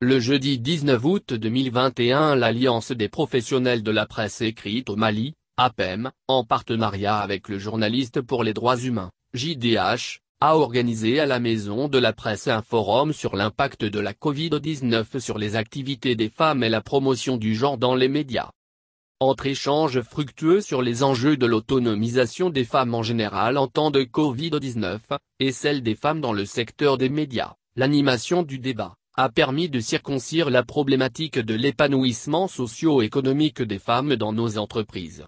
Le jeudi 19 août 2021 l'Alliance des professionnels de la presse écrite au Mali, APEM, en partenariat avec le journaliste pour les droits humains, JDH, a organisé à la Maison de la Presse un forum sur l'impact de la Covid-19 sur les activités des femmes et la promotion du genre dans les médias. Entre échanges fructueux sur les enjeux de l'autonomisation des femmes en général en temps de Covid-19, et celle des femmes dans le secteur des médias, l'animation du débat, a permis de circoncire la problématique de l'épanouissement socio-économique des femmes dans nos entreprises.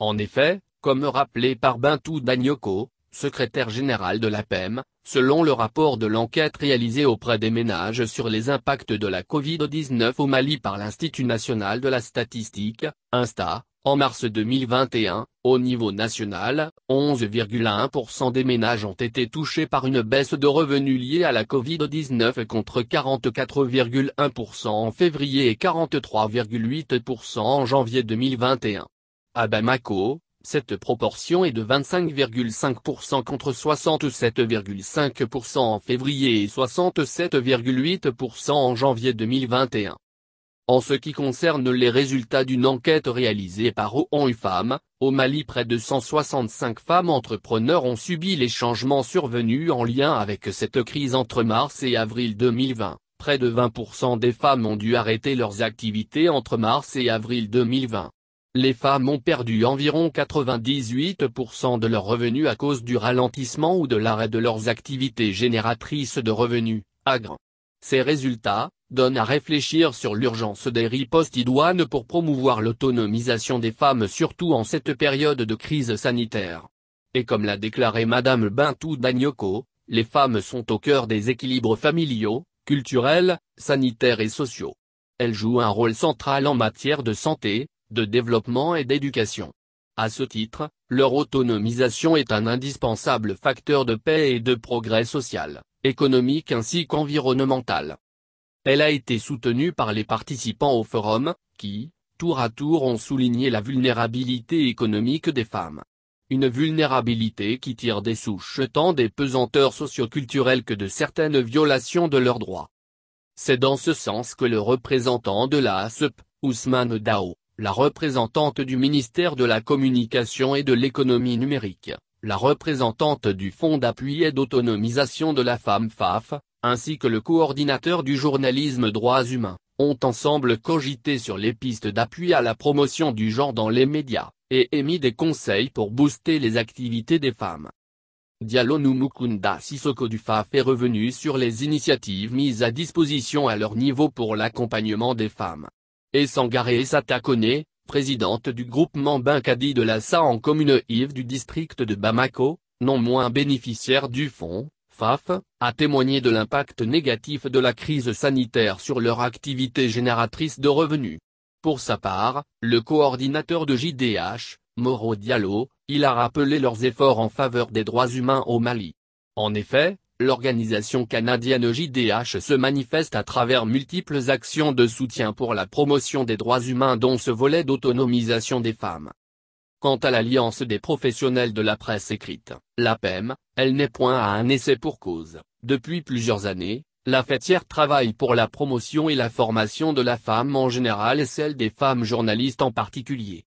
En effet, comme rappelé par Bintou Danyoko, secrétaire général de la l'APEM, selon le rapport de l'enquête réalisée auprès des ménages sur les impacts de la Covid-19 au Mali par l'Institut national de la statistique, INSTA, en mars 2021, au niveau national, 11,1% des ménages ont été touchés par une baisse de revenus liée à la Covid-19 contre 44,1% en février et 43,8% en janvier 2021. À Bamako, cette proportion est de 25,5% contre 67,5% en février et 67,8% en janvier 2021. En ce qui concerne les résultats d'une enquête réalisée par Oxfam Femmes, au Mali près de 165 femmes entrepreneurs ont subi les changements survenus en lien avec cette crise entre mars et avril 2020. Près de 20% des femmes ont dû arrêter leurs activités entre mars et avril 2020. Les femmes ont perdu environ 98% de leurs revenus à cause du ralentissement ou de l'arrêt de leurs activités génératrices de revenus, grand. Ces résultats, donne à réfléchir sur l'urgence des ripostes idoines pour promouvoir l'autonomisation des femmes surtout en cette période de crise sanitaire. Et comme l'a déclaré Madame Bintou Dagnoko, les femmes sont au cœur des équilibres familiaux, culturels, sanitaires et sociaux. Elles jouent un rôle central en matière de santé, de développement et d'éducation. À ce titre, leur autonomisation est un indispensable facteur de paix et de progrès social, économique ainsi qu'environnemental. Elle a été soutenue par les participants au forum, qui, tour à tour ont souligné la vulnérabilité économique des femmes. Une vulnérabilité qui tire des souches tant des pesanteurs socio-culturelles que de certaines violations de leurs droits. C'est dans ce sens que le représentant de la ASEP, Ousmane Dao, la représentante du ministère de la Communication et de l'économie numérique, la représentante du Fonds d'appui et d'autonomisation de la femme FAF, ainsi que le coordinateur du journalisme droits humains, ont ensemble cogité sur les pistes d'appui à la promotion du genre dans les médias, et émis des conseils pour booster les activités des femmes. Diallo Numukunda Sissoko du FAF est revenu sur les initiatives mises à disposition à leur niveau pour l'accompagnement des femmes. Et Sangaré Satakone, présidente du groupement Binkadi de la en commune Yves du district de Bamako, non moins bénéficiaire du fonds, FAF, a témoigné de l'impact négatif de la crise sanitaire sur leur activité génératrice de revenus. Pour sa part, le coordinateur de JDH, Moro Diallo, il a rappelé leurs efforts en faveur des droits humains au Mali. En effet, l'organisation canadienne JDH se manifeste à travers multiples actions de soutien pour la promotion des droits humains dont ce volet d'autonomisation des femmes. Quant à l'Alliance des professionnels de la presse écrite, l'APEM, elle n'est point à un essai pour cause. Depuis plusieurs années, la fêtière travaille pour la promotion et la formation de la femme en général et celle des femmes journalistes en particulier.